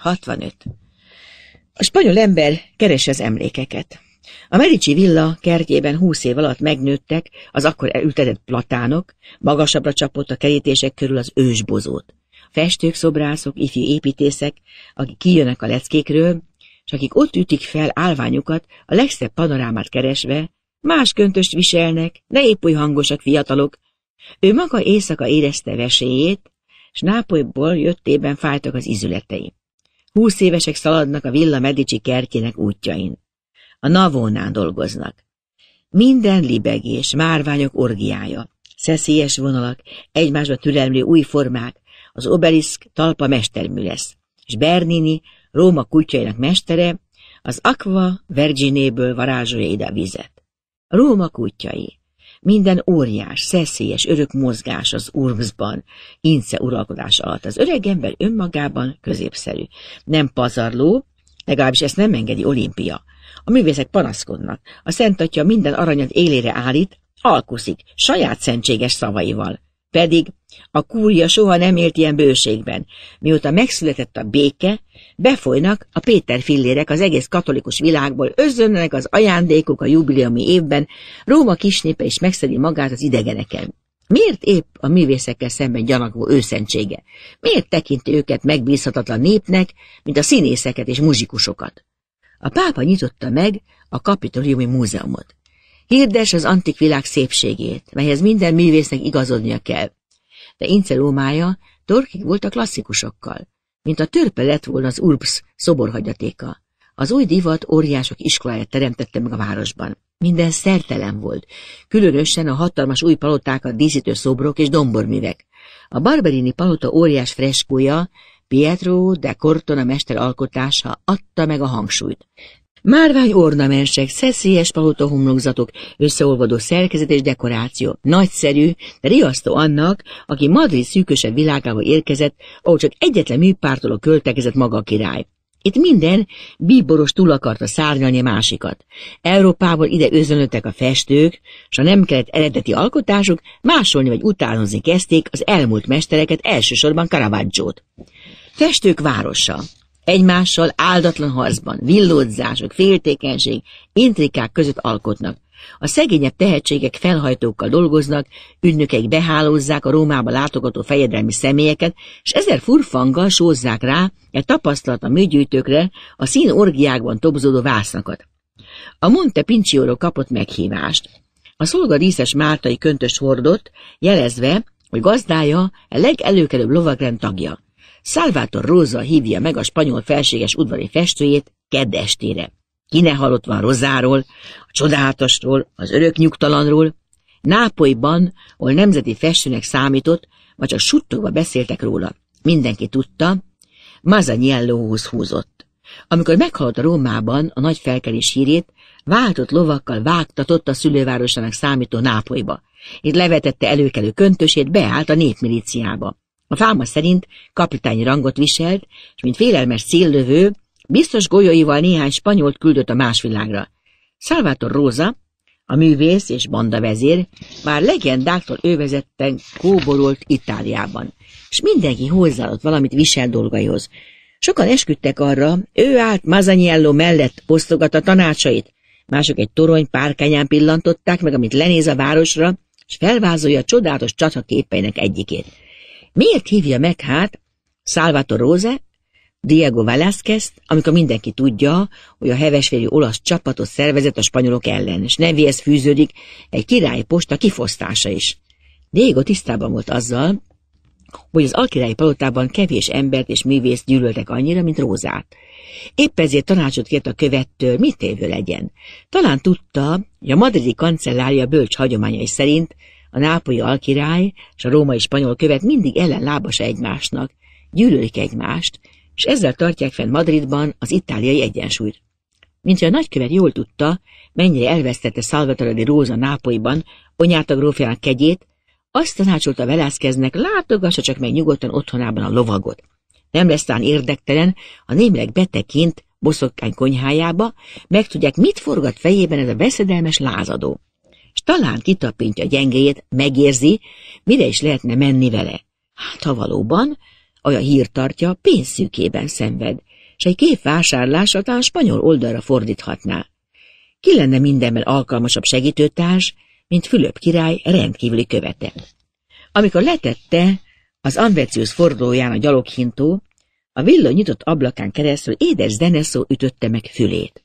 65. A spanyol ember keres az emlékeket. A Medici villa kertjében húsz év alatt megnőttek az akkor elültetett platánok, magasabbra csapott a kerítések körül az ősbozót. Festők, szobrászok, ifjú építészek, akik kijönnek a leckékről, és akik ott ütik fel álványukat, a legszebb panorámát keresve, más köntöst viselnek, ne épp új hangosak fiatalok. Ő maga éjszaka érezte vesélyét, s Nápolyból jöttében fájtak az izületei. Húsz évesek szaladnak a Villa Medici kertjének útjain. A Navónán dolgoznak. Minden libegés, márványok orgiája, szeszélyes vonalak, egymásba türelmű új formák, az obeliszk talpa mestermű lesz, és Bernini, Róma kutyainak mestere, az Aqua Verginéből varázsolja ide a vizet. Róma kutyai. Minden óriás, szeszélyes, örök mozgás az Urmsban, Ince uralkodás alatt. Az öreg ember önmagában középszerű. Nem pazarló, legalábbis ezt nem engedi olimpia. A művészek panaszkodnak. A Szent Atya minden aranyat élére állít, alkuszik, saját szentséges szavaival. Pedig a kúria soha nem élt ilyen bőségben. Mióta megszületett a béke, Befolynak a Péter fillérek az egész katolikus világból, özönnek az ajándékok a jubileumi évben, Róma kisnépe is megszedi magát az idegeneken. Miért épp a művészekkel szemben gyanakvó őszentsége? Miért tekinti őket megbízhatatlan népnek, mint a színészeket és muzsikusokat? A pápa nyitotta meg a kapitoliumi múzeumot. Hirdes az antik világ szépségét, melyhez minden művésznek igazodnia kell. De Ince Rómája torkig volt a klasszikusokkal mint a törpe lett volna az urbsz szoborhagyatéka. Az új divat óriások iskoláját teremtette meg a városban. Minden szertelen volt, különösen a hatalmas új palotákat díszítő szobrok és domborművek. A Barberini palota óriás freskója, Pietro de Cortona mester alkotása adta meg a hangsúlyt. Márvány ornamensek, szeszélyes palota homlokzatok, összeolvadó szerkezet és dekoráció, nagyszerű, de riasztó annak, aki Madrid szűkösebb világába érkezett, ahol csak egyetlen műpártól a költekezett maga a király. Itt minden bíboros túl akarta szárnyalni a másikat. Európából ide özönöttek a festők, s a nem kellett eredeti alkotásuk, másolni vagy utánozni kezdték az elmúlt mestereket, elsősorban Caravaggio-t. Festők városa Egymással áldatlan harcban, villódzások, féltékenység, intrikák között alkotnak. A szegényebb tehetségek felhajtókkal dolgoznak, ügynökeik behálózzák a Rómába látogató fejedelmi személyeket, és ezer furfanggal sózzák rá egy tapasztalat a műgyűjtőkre a szín tobzódó vásznakat. A Monte Pincióról kapott meghívást. A szolgadíszes Máltai köntös hordott, jelezve, hogy gazdája a legelőkelőbb lovagrend tagja. Salvator Rosa hívja meg a spanyol felséges udvari festőjét kedestére. Ki ne halott van Rozáról, a csodálatosról, az örök nyugtalanról, Nápolyban, ahol nemzeti festőnek számított, vagy csak suttogva beszéltek róla. Mindenki tudta, Mazanyellóhoz húzott. Amikor meghalt a Rómában a nagy felkelés hírét, váltott lovakkal vágtatott a szülővárosának számító Nápolyba. Itt levetette előkelő köntösét, beállt a népmilíciába. A fáma szerint kapitány rangot viselt, és mint félelmes széllövő, biztos golyóival néhány spanyolt küldött a másvilágra. Salvator Róza, a művész és bandavezér már legendáktól ővezetten kóborolt Itáliában, és mindenki hozzáadott valamit visel dolgaihoz. Sokan esküdtek arra, ő állt Mazaniello mellett, osztogatta tanácsait, mások egy torony párkányán pillantották meg, amit lenéz a városra, és felvázolja a csodálatos csataképeinek egyikét. Miért hívja meg hát Salvatore Rose, Diego velázquez amikor mindenki tudja, hogy a hevesvérű olasz csapatot szervezett a spanyolok ellen, és nevéhez fűződik egy posta kifosztása is. Diego tisztában volt azzal, hogy az alkirályi palotában kevés embert és művészt gyűlöltek annyira, mint Rózát. Épp ezért tanácsot kért a követtől, mit évő legyen. Talán tudta, hogy a madridi kancellária bölcs hagyományai szerint a nápolyi alkirály és a római spanyol követ mindig ellenlábas egymásnak, gyűlölik egymást, és ezzel tartják fenn Madridban az itáliai egyensúlyt. hogy a nagykövet jól tudta, mennyire elvesztette Salvatore de Rosa Nápolyban a grófjának kegyét, azt tanácsolta Velázqueznek, látogassa csak meg nyugodtan otthonában a lovagot. Nem lesz tán érdektelen, ha némileg betekint boszokkány konyhájába, megtudják, mit forgat fejében ez a veszedelmes lázadó s talán kitapintja gyengéjét, megérzi, mire is lehetne menni vele. Hát, ha valóban, olyan hírtartja, pénzszűkében szenved, s egy kép vásárlása talán spanyol oldalra fordíthatná. Ki lenne mindenben alkalmasabb segítőtárs, mint Fülöp király rendkívüli követe. Amikor letette az Anvecius fordulóján a gyaloghintó, a villa nyitott ablakán keresztül édes zeneszó ütötte meg fülét.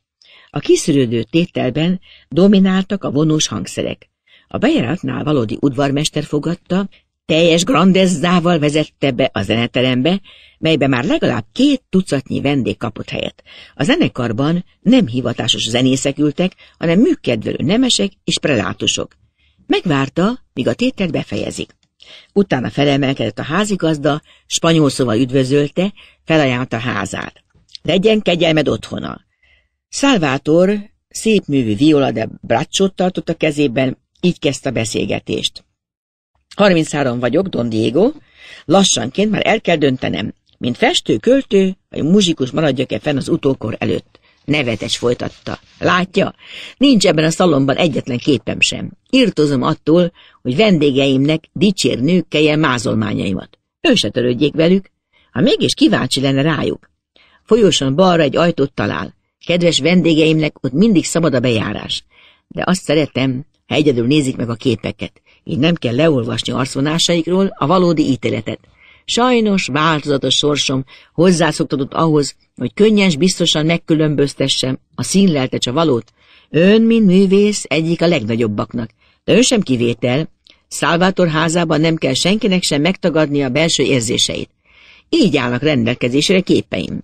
A kiszűrődő tételben domináltak a vonós hangszerek. A bejáratnál valódi udvarmester fogadta, teljes grandezzával vezette be a zeneterembe, melybe már legalább két tucatnyi vendég kapott helyet. A zenekarban nem hivatásos zenészek ültek, hanem műkedvelő nemesek és prelátusok. Megvárta, míg a tételt befejezik. Utána felemelkedett a házigazda, spanyol szóval üdvözölte, felajánlta házát. Legyen kegyelmed otthona. Salvator szép művű viola de bracsot tartott a kezében, így kezdte a beszélgetést. 33 vagyok, Don Diego, lassanként már el kell döntenem, mint festő, költő, vagy muzsikus maradjak-e fenn az utókor előtt. Nevetes folytatta. Látja, nincs ebben a szalomban egyetlen képem sem. Irtozom attól, hogy vendégeimnek dicsérnők kelljen mázolmányaimat. Ő se törődjék velük, ha mégis kíváncsi lenne rájuk. Folyosan balra egy ajtót talál. Kedves vendégeimnek ott mindig szabad a bejárás, de azt szeretem, ha egyedül nézik meg a képeket, így nem kell leolvasni arcvonásaikról a valódi ítéletet. Sajnos változatos sorsom hozzászoktatott ahhoz, hogy könnyen és biztosan megkülönböztessem a színleltecs a valót. Ön, mint művész, egyik a legnagyobbaknak, de ön sem kivétel. Szálvátor házában nem kell senkinek sem megtagadni a belső érzéseit. Így állnak rendelkezésre képeim.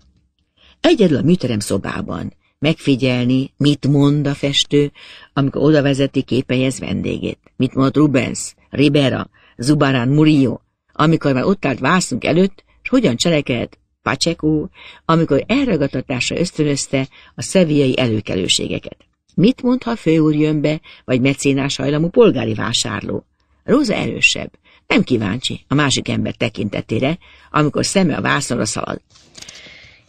Egyedül a műterem szobában. Megfigyelni, mit mond a festő, amikor oda vezeti képejhez vendégét. Mit mond Rubens, Ribera, Zubarán Murillo, amikor már ott állt vászunk előtt, és hogyan cselekedett Pacheco, amikor elragadtatásra ösztönözte a szeviai előkelőségeket. Mit mond, ha főúr jön be, vagy mecénás hajlamú polgári vásárló? Róza erősebb, nem kíváncsi a másik ember tekintetére, amikor szeme a vászonra szalad.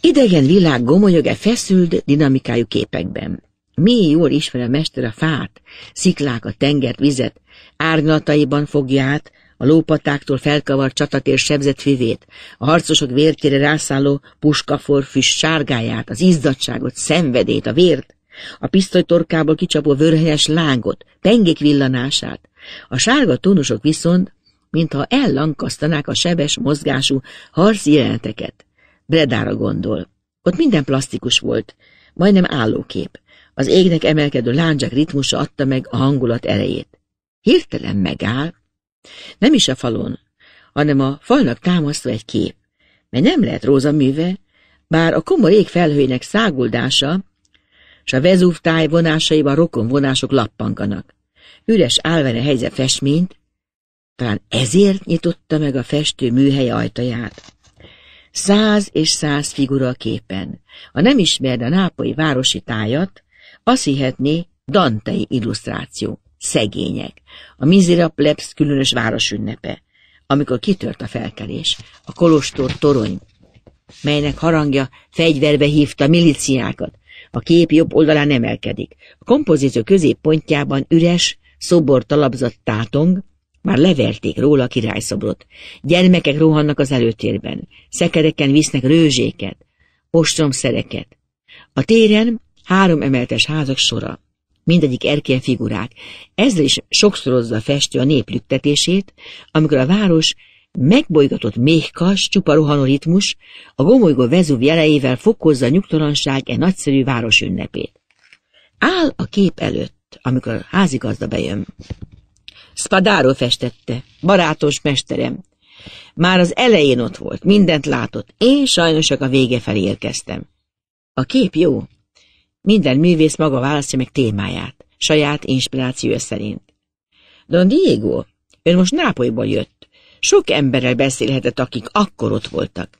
Idegen világ gomolyoge feszült, dinamikájú képekben. Mi jól ismer a mester a fát, sziklák a tengert, vizet, árnyalataiban fogját, a lópatáktól felkavart csatatér sebzett füvét, a harcosok vértére rászálló puskafor füst sárgáját, az izzadságot, szenvedét, a vért, a pisztolytorkából kicsapó vörhelyes lángot, pengék villanását. A sárga tónusok viszont, mintha ellankasztanák a sebes mozgású harci jeleneteket. Bredára gondol. Ott minden plastikus volt, majdnem állókép. Az égnek emelkedő lándzsák ritmusa adta meg a hangulat erejét. Hirtelen megáll. Nem is a falon, hanem a falnak támasztva egy kép, Mert nem lehet műve, bár a komor ég felhőjének száguldása és a Vezúv táj vonásaiban rokon vonások lappanganak. Üres álvene helyze festményt, talán ezért nyitotta meg a festő műhely ajtaját száz és száz figura a képen. Ha nem ismerd a nápolyi városi tájat, azt hihetné dantei illusztráció, szegények, a mizira plebs különös városünnepe, amikor kitört a felkelés, a kolostor torony, melynek harangja fegyverbe hívta miliciákat, a kép jobb oldalán emelkedik. A kompozíció középpontjában üres, szobor talapzat tátong, már leverték róla a királyszobrot. Gyermekek rohannak az előtérben. Szekereken visznek rőzséket, ostromszereket. A téren három emeltes házak sora. Mindegyik erkély figurák. Ezzel is sokszorozza a festő a nép lüktetését, amikor a város megbolygatott méhkas, csupa ritmus, a gomolygó vezúv jeleivel fokozza a nyugtalanság e nagyszerű város ünnepét. Áll a kép előtt, amikor a házigazda bejön. Spadaro festette, barátos mesterem. Már az elején ott volt, mindent látott, én sajnos csak a vége felé érkeztem. A kép jó. Minden művész maga választja meg témáját, saját inspirációja szerint. Don Diego, ön most Nápolyból jött. Sok emberrel beszélhetett, akik akkor ott voltak.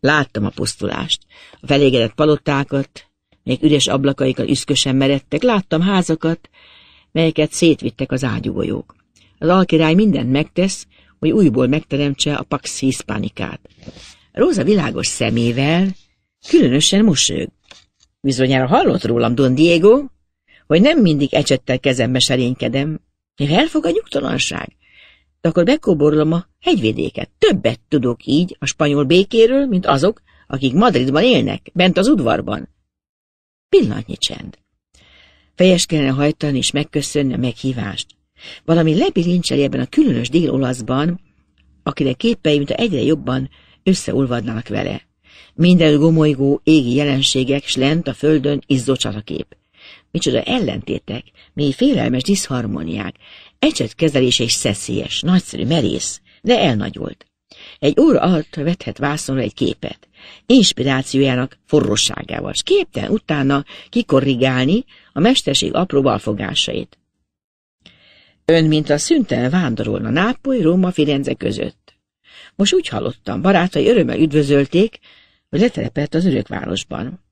Láttam a pusztulást, a felégedett palotákat, még üres ablakaikkal üszkösen meredtek, láttam házakat, melyeket szétvittek az ágyúgolyók. Az alkirály mindent megtesz, hogy újból megteremtse a Pax Hispanikát. Róza világos szemével különösen mosög. Bizonyára hallott rólam, Don Diego, hogy nem mindig ecsettel kezembe serénykedem. Néha elfog a nyugtalanság, de akkor bekoborlom a hegyvidéket. Többet tudok így a spanyol békéről, mint azok, akik Madridban élnek, bent az udvarban. Pillanatnyi csend. Fejes kellene hajtani és megköszönni a meghívást. Valami lebilincseli ebben a különös dél-olaszban, akinek képei, mint a egyre jobban összeolvadnak vele. Minden gomolygó, égi jelenségek, s lent a földön izzó kép. Micsoda ellentétek, mély félelmes diszharmóniák, ecset kezelése is szeszélyes, nagyszerű, merész, de elnagyolt. Egy óra alatt vethet vászonra egy képet, inspirációjának forróságával, s képten utána kikorrigálni a mesterség apró balfogásait. Ön, mint a szüntel vándorolna Nápoly, Róma, Firenze között. Most úgy hallottam, barátai örömmel üdvözölték, hogy letelepett az örökvárosban.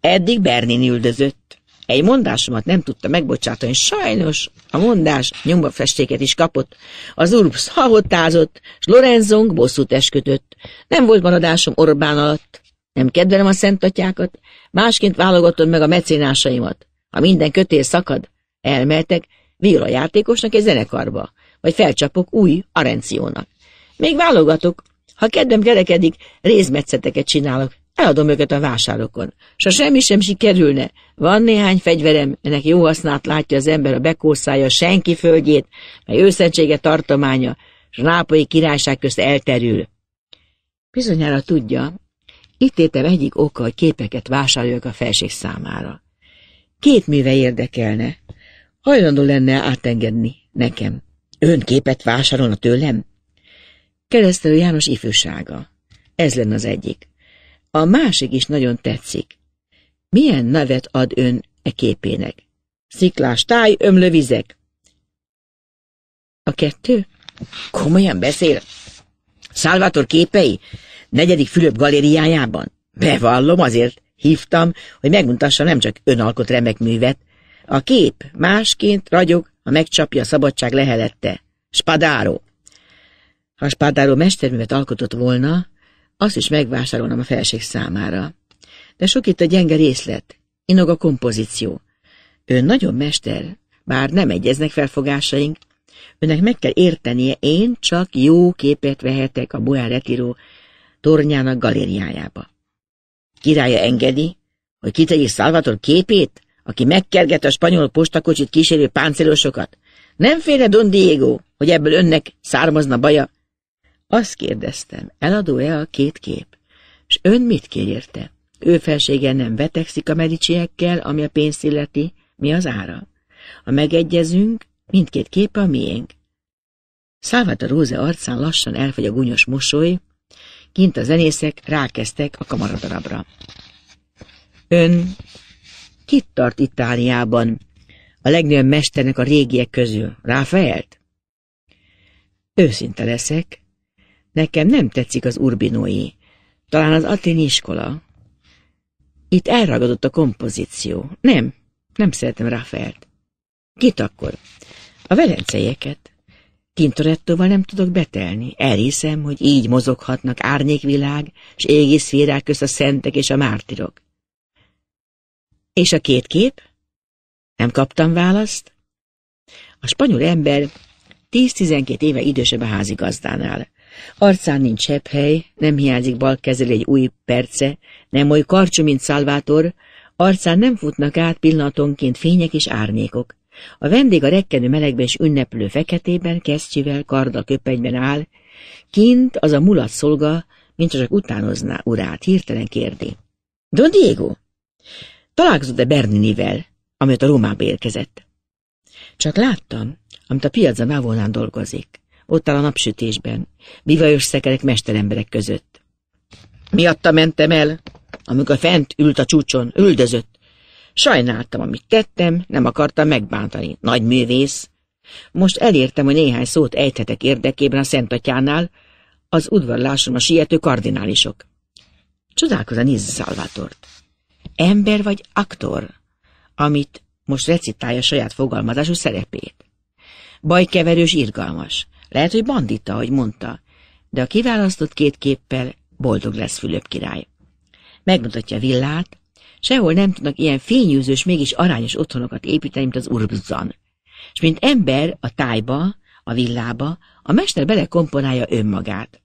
Eddig Bernin üldözött. Egy mondásomat nem tudta megbocsátani, sajnos a mondás nyomba festéket is kapott. Az urbsz hahottázott, s Lorenzong bosszút eskötött. Nem volt maradásom Orbán alatt. Nem kedvelem a szentatyákat, másként válogatom meg a mecénásaimat. Ha minden kötél szakad, elmeltek, viola játékosnak egy zenekarba, vagy felcsapok új arenciónak. Még válogatok, ha kedvem kerekedik, részmetszeteket csinálok, eladom őket a vásárokon. S ha semmi sem sikerülne, van néhány fegyverem, ennek jó hasznát látja az ember a bekószája senki földjét, mely őszentsége tartománya, s a nápolyi királyság közt elterül. Bizonyára tudja, itt értem egyik oka, hogy képeket vásároljak a felség számára. Két műve érdekelne, Hajlandó lenne átengedni nekem. Ön képet vásárolna tőlem? Keresztelő János ifjúsága. Ez lenne az egyik. A másik is nagyon tetszik. Milyen nevet ad ön e képének? Sziklás táj, ömlő vizek. A kettő? Komolyan beszél? Szálvátor képei? Negyedik Fülöp galériájában? Bevallom, azért hívtam, hogy megmutassa nem csak önalkot remek művet, a kép másként ragyog, ha megcsapja a szabadság lehelette. Spadáró! Ha Spádáró mesterművet alkotott volna, azt is megvásárolnám a felség számára. De sok itt a gyenge részlet, inog a kompozíció. Ő nagyon mester, bár nem egyeznek felfogásaink. Önnek meg kell értenie, én csak jó képet vehetek a Boyan Retiro tornyának galériájába. Királya engedi, hogy kitegyék Szalvator képét, aki megkerget a spanyol postakocsit kísérő páncélosokat? Nem félne Don Diego, hogy ebből önnek származna baja? Azt kérdeztem, eladó-e a két kép? És ön mit kér érte? Ő felsége nem vetekszik a medicsiekkel, ami a pénzt illeti, mi az ára? Ha megegyezünk, mindkét kép a miénk. a Róze arcán lassan elfogy a gúnyos mosoly, kint a zenészek rákeztek a kamaradarabra. Ön Kit tart Itáliában? A legnagyobb mesternek a régiek közül. Ráfejelt? Őszinte leszek. Nekem nem tetszik az urbinói. Talán az aténi iskola. Itt elragadott a kompozíció. Nem, nem szeretem Ráfejelt. Kit akkor? A velenceieket. Tintorettóval nem tudok betelni. Elhiszem, hogy így mozoghatnak árnyékvilág, és égi szférák közt a szentek és a mártirok. És a két kép? Nem kaptam választ? A spanyol ember 10-12 éve idősebb a házigazdánál. Arcán nincs sebb hely, nem hiányzik bal kezel egy új perce, nem oly karcsú, mint Szalvátor, arcán nem futnak át pillanatonként fények és árnyékok. A vendég a rekkenő melegben és ünneplő feketében, kesztyűvel, karda köpenyben áll, kint az a mulat szolga, mint csak utánozná urát, hirtelen kérdi. Don Diego! Találkozott-e Berninivel, amit a Rómába érkezett? Csak láttam, amit a piacon Ávonán dolgozik. Ott áll a napsütésben, bivajos szekerek mesteremberek között. Miatta mentem el, amikor fent ült a csúcson, üldözött. Sajnáltam, amit tettem, nem akartam megbántani. Nagy művész. Most elértem, hogy néhány szót ejthetek érdekében a szentatyánál, az udvarlásom a siető kardinálisok. Csodálkozom Izzi Szálvátort ember vagy aktor, amit most recitálja saját fogalmazású szerepét. Bajkeverős irgalmas, lehet, hogy bandita, ahogy mondta, de a kiválasztott két képpel boldog lesz Fülöp király. Megmutatja villát, sehol nem tudnak ilyen fényűzős, mégis arányos otthonokat építeni, mint az Urbuzzan. És mint ember a tájba, a villába, a mester belekomponálja önmagát.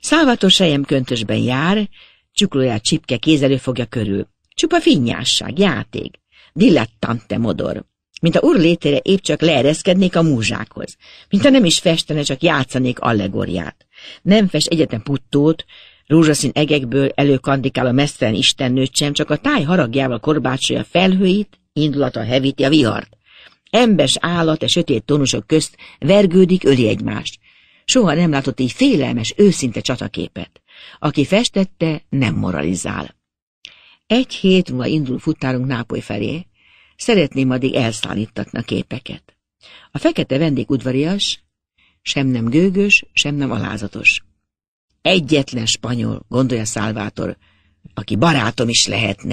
Szálvatos sejem köntösben jár, csuklóját csipke kézelő fogja körül. Csupa finnyásság, játék, Dillettante modor, mint a úr létére épp csak leereszkednék a múzsákhoz, mint a nem is festene, csak játszanék allegoriát. Nem fest egyetlen puttót, rózsaszín egekből előkandikál a messzen istennőt sem, csak a táj haragjával korbácsolja felhőit, indulata hevíti a vihart. Embes állat a sötét tónusok közt vergődik, öli egymást. Soha nem látott így félelmes, őszinte csataképet. Aki festette, nem moralizál. Egy hét múlva indul futárunk Nápoly felé. Szeretném addig a képeket. A fekete vendég udvarias, sem nem gőgös, sem nem alázatos. Egyetlen spanyol, gondolja Szálvátor, aki barátom is lehetne.